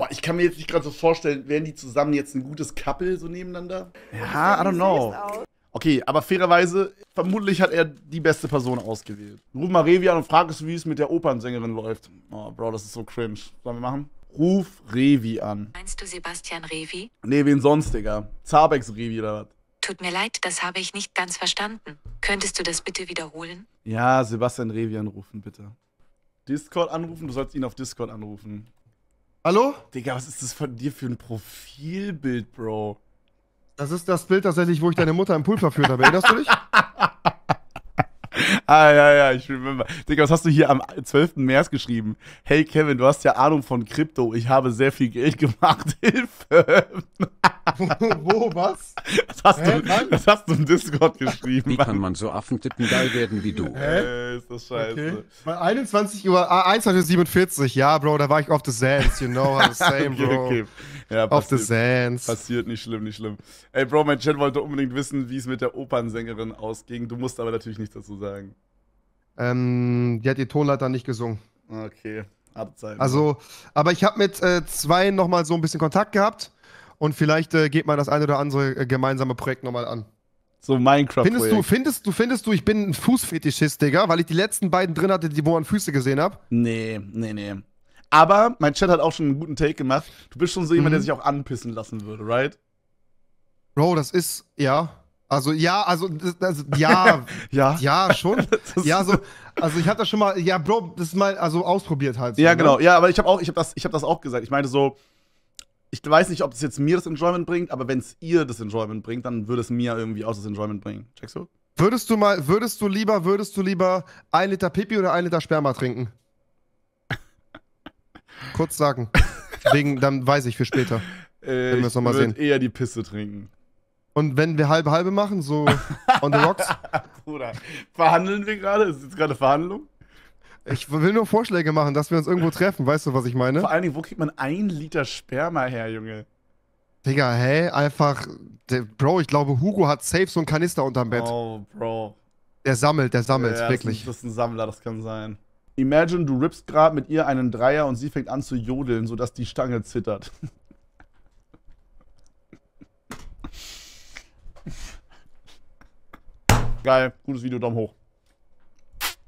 Boah, ich kann mir jetzt nicht gerade so vorstellen, wären die zusammen jetzt ein gutes Couple so nebeneinander? Ja, I don't know. Okay, aber fairerweise, vermutlich hat er die beste Person ausgewählt. Ruf mal Revi an und frag es, wie es mit der Opernsängerin läuft. Oh, Bro, das ist so cringe. Sollen wir machen? Ruf Revi an. Meinst du Sebastian Revi? Nee, wen sonst, Digga? Zabex Revi oder was? Tut mir leid, das habe ich nicht ganz verstanden. Könntest du das bitte wiederholen? Ja, Sebastian Revi anrufen, bitte. Discord anrufen? Du sollst ihn auf Discord anrufen. Hallo? Digga, was ist das von dir für ein Profilbild, Bro? Das ist das Bild tatsächlich, wo ich deine Mutter im Pool verführt habe. Erinnerst du dich? ah, ja, ja, ich remember. Digga, was hast du hier am 12. März geschrieben? Hey Kevin, du hast ja Ahnung von Krypto. Ich habe sehr viel Geld gemacht. Hilfe. Wo, was? Das hast, du, das hast du im Discord geschrieben. Wie kann man so affentippen geil werden wie du? Hä? Äh, ist das scheiße. Okay. 21 Uhr, ah, 21.47 ja, Bro, da war ich auf the sands, you know, I'm the same, Bro. Okay. Ja, auf the sands. Passiert, nicht schlimm, nicht schlimm. Ey, Bro, mein Chat wollte unbedingt wissen, wie es mit der Opernsängerin ausging. Du musst aber natürlich nichts dazu sagen. Ähm, die hat ihr Tonleiter nicht gesungen. Okay. Abzeichen. Also, aber ich habe mit äh, zwei nochmal so ein bisschen Kontakt gehabt und vielleicht äh, geht mal das eine oder andere äh, gemeinsame Projekt nochmal an. So Minecraft. Findest du, findest du, findest du, ich bin ein Fußfetischist, Digga, weil ich die letzten beiden drin hatte, die wo an Füße gesehen habe? Nee, nee, nee. Aber mein Chat hat auch schon einen guten Take gemacht. Du bist schon so jemand, mhm. der sich auch anpissen lassen würde, right? Bro, das ist, ja. Also ja, also, das, ja, ja, ja, schon. ja, so, also ich hatte das schon mal, ja, Bro, das ist mal also ausprobiert halt. So, ja, ne? genau. Ne? Ja, aber ich habe auch, ich habe das, ich habe das auch gesagt. Ich meine so, ich weiß nicht, ob es jetzt mir das Enjoyment bringt, aber wenn es ihr das Enjoyment bringt, dann würde es mir irgendwie auch das Enjoyment bringen. Checkst du? Würdest du mal, würdest du lieber, würdest du lieber ein Liter Pipi oder ein Liter Sperma trinken? Kurz sagen. Wegen, dann weiß ich für später. Äh, wenn wir es nochmal sehen. eher die Pisse trinken. Und wenn wir halbe halbe machen, so on the rocks? Bruder, verhandeln wir gerade? Ist jetzt gerade Verhandlung? Ich will nur Vorschläge machen, dass wir uns irgendwo treffen. Weißt du, was ich meine? Vor allen Dingen, wo kriegt man ein Liter Sperma her, Junge? Digga, hä? Hey, einfach. Der, Bro, ich glaube, Hugo hat safe so einen Kanister unterm Bett. Oh, Bro. Der sammelt, der sammelt, ja, wirklich. Das ist, ein, ein Sammler, das kann sein. Imagine, du rippst gerade mit ihr einen Dreier und sie fängt an zu jodeln, sodass die Stange zittert. Geil, gutes Video, Daumen hoch.